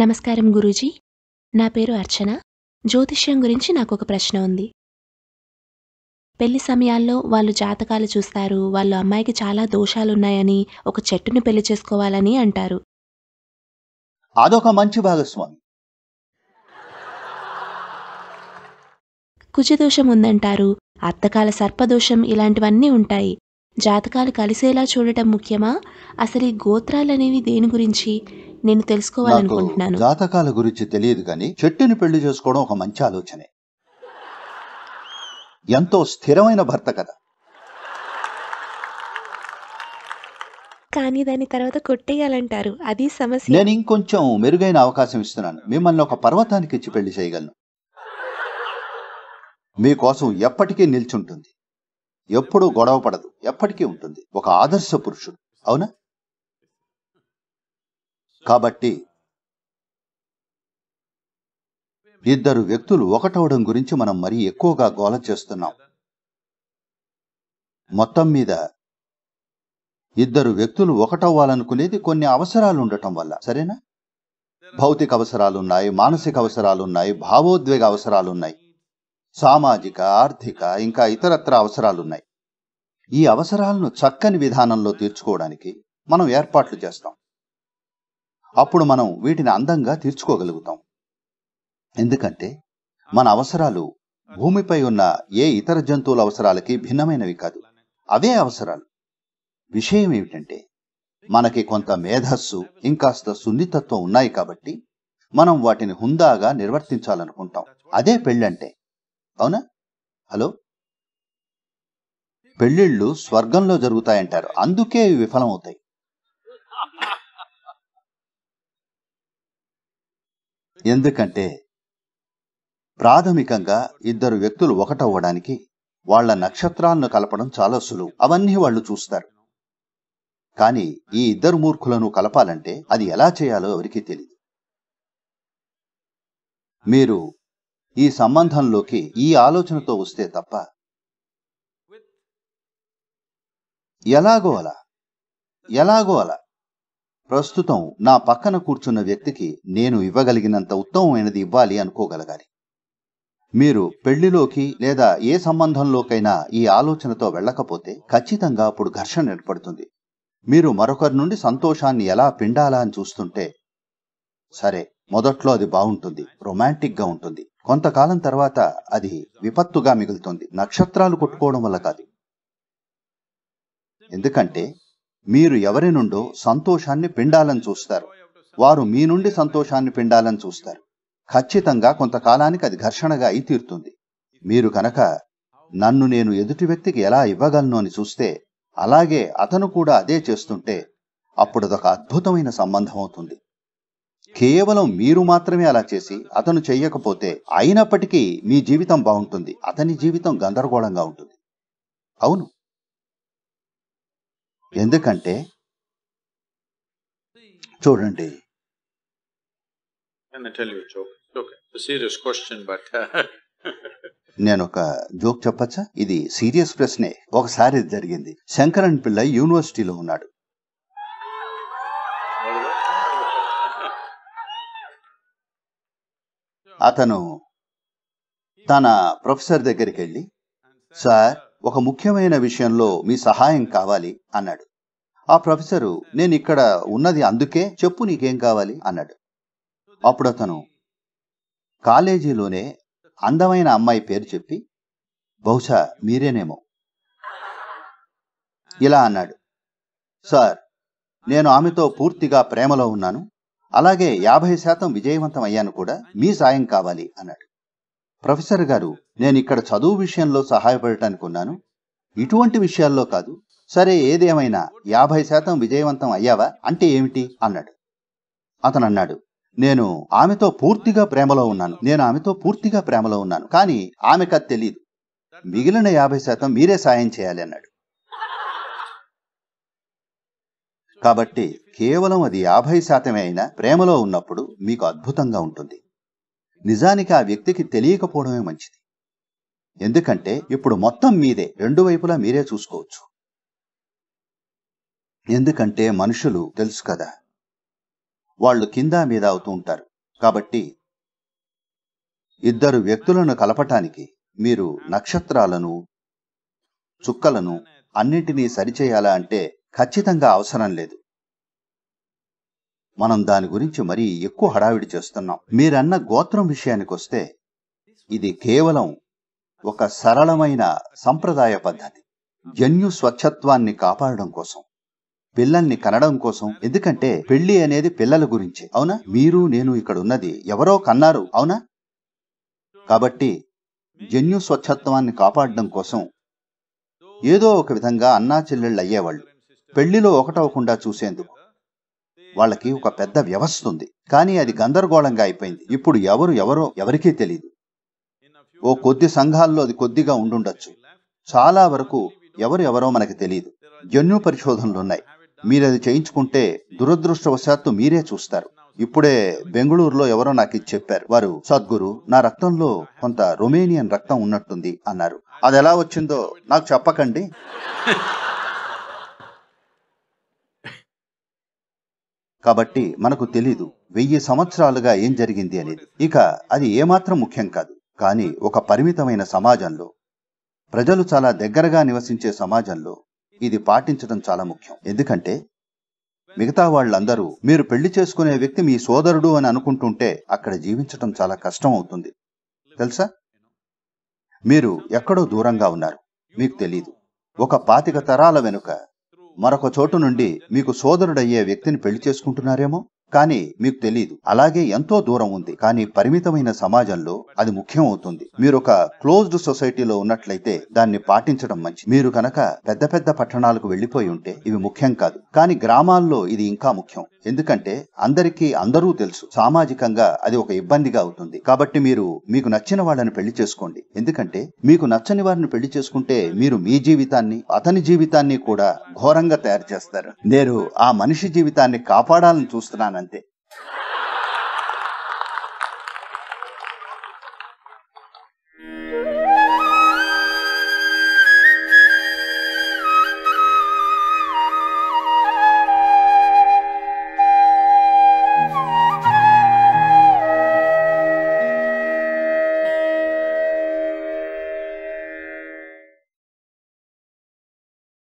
నమస్కారం గురూజీ నా పేరు అర్చన జ్యోతిష్యం గురించి నాకు ఒక ప్రశ్న ఉంది పెళ్లి సమయాల్లో వాళ్ళు జాతకాలు చూస్తారు వాళ్ళు అమ్మాయికి చాలా దోషాలున్నాయని ఒక చెట్టును పెళ్లి చేసుకోవాలని అంటారు అదొక మంచి భాగస్వామి కుజదోషం ఉందంటారు అత్తకాల సర్పదోషం ఇలాంటివన్నీ ఉంటాయి జాతకాలు కలిసేలా చూడటం ముఖ్యమా అసలు ఈ గోత్రాలనేవి దేని గురించి నేను తెలుసుకోవాలనుకుంటున్నాను జాతకాల గురించి తెలియదు కానీ చెట్టుని పెళ్లి చేసుకోవడం ఒక మంచి ఆలోచనే ఎంతో స్థిరమైన భర్త కదా కానీ దాని తర్వాత కొట్టేయాలంటారు అది సమస్య నేను ఇంకొంచెం మెరుగైన అవకాశం ఇస్తున్నాను మిమ్మల్ని ఒక పర్వతానికి ఇచ్చి పెళ్లి చేయగలను మీకోసం ఎప్పటికీ నిల్చుంటుంది ఎప్పుడూ గొడవ పడదు ఎప్పటికీ ఉంటుంది ఒక ఆదర్శ పురుషుడు అవునా కాబట్టి ఇద్దరు వ్యక్తులు ఒకటవడం గురించి మనం మరీ ఎక్కువగా గోల చేస్తున్నాం మొత్తం మీద ఇద్దరు వ్యక్తులు ఒకటవ్వాలనుకునేది కొన్ని అవసరాలు ఉండటం వల్ల సరేనా భౌతిక అవసరాలున్నాయి మానసిక అవసరాలున్నాయి భావోద్వేగ అవసరాలున్నాయి సామాజిక ఆర్థిక ఇంకా ఇతరత్ర అవసరాలున్నాయి ఈ అవసరాలను చక్కని విధానంలో తీర్చుకోవడానికి మనం ఏర్పాట్లు చేస్తాం అప్పుడు మనం వీటిని అందంగా తీర్చుకోగలుగుతాం ఎందుకంటే మన అవసరాలు భూమిపై ఉన్న ఏ ఇతర జంతువుల అవసరాలకి భిన్నమైనవి కాదు అవే అవసరాలు విషయం ఏమిటంటే మనకి కొంత మేధస్సు ఇంకాస్త సున్నితత్వం ఉన్నాయి కాబట్టి మనం వాటిని హుందాగా నిర్వర్తించాలనుకుంటాం అదే పెళ్ళంటే అవునా హలో పెళ్ళిళ్ళు స్వర్గంలో జరుగుతాయంటారు అందుకే ఇవి విఫలమవుతాయి ఎందుకంటే ప్రాథమికంగా ఇద్దరు వ్యక్తులు ఒకటవ్వడానికి వాళ్ల నక్షత్రాలను కలపడం చాలా సులువు అవన్నీ వాళ్ళు చూస్తారు కానీ ఈ ఇద్దరు మూర్ఖులను కలపాలంటే అది ఎలా చేయాలో ఎవరికీ తెలియదు మీరు ఈ సంబంధంలోకి ఈ ఆలోచనతో వస్తే తప్ప ఎలాగో అలా ఎలాగో అలా ప్రస్తుతం నా పక్కన కూర్చున్న వ్యక్తికి నేను ఇవ్వగలిగినంత ఉత్తమమైనది ఇవ్వాలి అనుకోగలగాలి మీరు పెళ్లిలోకి లేదా ఏ సంబంధంలోకైనా ఈ ఆలోచనతో వెళ్ళకపోతే ఖచ్చితంగా అప్పుడు ఘర్షణ ఏర్పడుతుంది మీరు మరొకరి నుండి సంతోషాన్ని ఎలా పిండాలా అని చూస్తుంటే సరే మొదట్లో అది బాగుంటుంది రొమాంటిక్గా ఉంటుంది కొంతకాలం తర్వాత అది విపత్తుగా మిగులుతుంది నక్షత్రాలు కొట్టుకోవడం వల్ల కాదు ఎందుకంటే మీరు ఎవరి నుండో సంతోషాన్ని పిండాలని చూస్తారు వారు మీ నుండి సంతోషాన్ని పిండాలని చూస్తారు ఖచ్చితంగా కొంతకాలానికి అది ఘర్షణగా అయి తీరుతుంది మీరు కనుక నన్ను నేను ఎదుటి వ్యక్తికి ఎలా ఇవ్వగలను అని చూస్తే అలాగే అతను కూడా అదే చేస్తుంటే అప్పుడు అదొక అద్భుతమైన సంబంధం అవుతుంది కేవలం మీరు మాత్రమే అలా చేసి అతను చెయ్యకపోతే అయినప్పటికీ మీ జీవితం బాగుంటుంది అతని జీవితం గందరగోళంగా ఉంటుంది అవును ఎందుకంటే చూడండి నేను ఒక జోక్ చెప్పచ్చా ఇది సీరియస్ ప్రశ్నే ఒకసారి జరిగింది శంకరన్ పిల్ల యూనివర్సిటీలో ఉన్నాడు అతను తన ప్రొఫెసర్ దగ్గరికి వెళ్ళి సార్ ఒక ముఖ్యమైన విషయంలో మీ సహాయం కావాలి అన్నాడు ఆ ప్రొఫెసరు నేను ఇక్కడ ఉన్నది అందుకే చెప్పు నీకేం కావాలి అన్నాడు అప్పుడు అతను కాలేజీలోనే అందమైన అమ్మాయి పేరు చెప్పి బహుశా మీరేనేమో ఇలా అన్నాడు సార్ నేను ఆమెతో పూర్తిగా ప్రేమలో ఉన్నాను అలాగే యాభై శాతం విజయవంతం అయ్యాను కూడా మీ సాయం కావాలి అన్నాడు ప్రొఫెసర్ గారు నేను ఇక్కడ చదువు విషయంలో సహాయపడటానికి ఉన్నాను ఇటువంటి విషయాల్లో కాదు సరే ఏదేమైనా యాభై శాతం విజయవంతం అయ్యావా అంటే ఏమిటి అన్నాడు అతను అన్నాడు నేను ఆమెతో పూర్తిగా ప్రేమలో ఉన్నాను నేను ఆమెతో పూర్తిగా ప్రేమలో ఉన్నాను కానీ ఆమెకు తెలియదు మిగిలిన యాభై శాతం మీరే సాయం చేయాలి అన్నాడు కాబట్టి కేవలం అది యాభై శాతమే అయినా ప్రేమలో ఉన్నప్పుడు మీకు అద్భుతంగా ఉంటుంది నిజానికి ఆ వ్యక్తికి తెలియకపోవడమే మంచిది ఎందుకంటే ఇప్పుడు మొత్తం మీదే రెండు వైపులా మీరే చూసుకోవచ్చు ఎందుకంటే మనుషులు తెలుసు కదా వాళ్ళు కింద మీద అవుతూ ఉంటారు కాబట్టి ఇద్దరు వ్యక్తులను కలపటానికి మీరు నక్షత్రాలను చుక్కలను అన్నింటినీ సరిచేయాలా అంటే ఖచ్చితంగా అవసరం లేదు మనం దాని గురించి మరీ ఎక్కువ హడావిడి చేస్తున్నాం మీరన్న గోత్రం విషయానికొస్తే ఇది కేవలం ఒక సరళమైన సంప్రదాయ పద్ధతి జన్యు స్వచ్ఛత్వాన్ని కాపాడడం కోసం పిల్లల్ని కనడం కోసం ఎందుకంటే పెళ్లి అనేది పిల్లల గురించి అవునా మీరు నేను ఇక్కడ ఉన్నది ఎవరో కన్నారు అవునా కాబట్టి జన్యు స్వచ్ఛత్వాన్ని కాపాడడం కోసం ఏదో ఒక విధంగా అన్నా చెల్లెళ్ళు అయ్యేవాళ్ళు పెళ్లిలో ఒకటవకుండా చూసేందుకు వాళ్ళకి ఒక పెద్ద వ్యవస్థ ఉంది కానీ అది గందరగోళంగా అయిపోయింది ఇప్పుడు ఎవరు ఎవరో ఎవరికీ తెలియదు ఓ కొద్ది సంఘాల్లో అది కొద్దిగా ఉండుండొచ్చు చాలా వరకు ఎవరు ఎవరో మనకి తెలియదు జన్యు పరిశోధనలు ఉన్నాయి మీరు అది చేయించుకుంటే దురదృష్టవశాత్తు మీరే చూస్తారు ఇప్పుడే బెంగళూరులో ఎవరో నాకు ఇది చెప్పారు వారు సద్గురు నా రక్తంలో కొంత రొమేనియన్ రక్తం ఉన్నట్టుంది అన్నారు అది ఎలా వచ్చిందో నాకు చెప్పకండి కాబట్టి మనకు తెలీదు వెయ్యి సంవత్సరాలుగా ఏం జరిగింది అనేది ఇక అది ఏమాత్రం ముఖ్యం కాదు కానీ ఒక పరిమితమైన సమాజంలో ప్రజలు చాలా దగ్గరగా నివసించే సమాజంలో ఇది పాటించడం చాలా ముఖ్యం ఎందుకంటే మిగతా వాళ్ళందరూ మీరు పెళ్లి చేసుకునే వ్యక్తి మీ సోదరుడు అని అనుకుంటుంటే అక్కడ జీవించడం చాలా కష్టం అవుతుంది తెలుసా మీరు ఎక్కడో దూరంగా ఉన్నారు మీకు తెలీదు ఒక పాతిక తరాల వెనుక మరొక చోటు నుండి మీకు సోదరుడయ్యే వ్యక్తిని పెళ్లి చేసుకుంటున్నారేమో కానీ మీకు తెలియదు అలాగే ఎంతో దూరం ఉంది కానీ పరిమితమైన సమాజంలో అది ముఖ్యం అవుతుంది మీరు ఒక క్లోజ్డ్ సొసైటీలో ఉన్నట్లయితే దాన్ని పాటించడం మంచి మీరు కనుక పెద్ద పెద్ద పట్టణాలకు వెళ్లిపోయి ఉంటే ఇవి ముఖ్యం కాదు కానీ గ్రామాల్లో ఇది ఇంకా ముఖ్యం ఎందుకంటే అందరికీ అందరూ తెలుసు సామాజికంగా అది ఒక ఇబ్బందిగా అవుతుంది కాబట్టి మీరు మీకు నచ్చిన వాళ్ళని పెళ్లి చేసుకోండి ఎందుకంటే మీకు నచ్చని వారిని పెళ్లి చేసుకుంటే మీరు మీ జీవితాన్ని అతని జీవితాన్ని కూడా ఘోరంగా తయారు చేస్తారు నేను ఆ మనిషి జీవితాన్ని కాపాడాలని చూస్తున్నాను ante.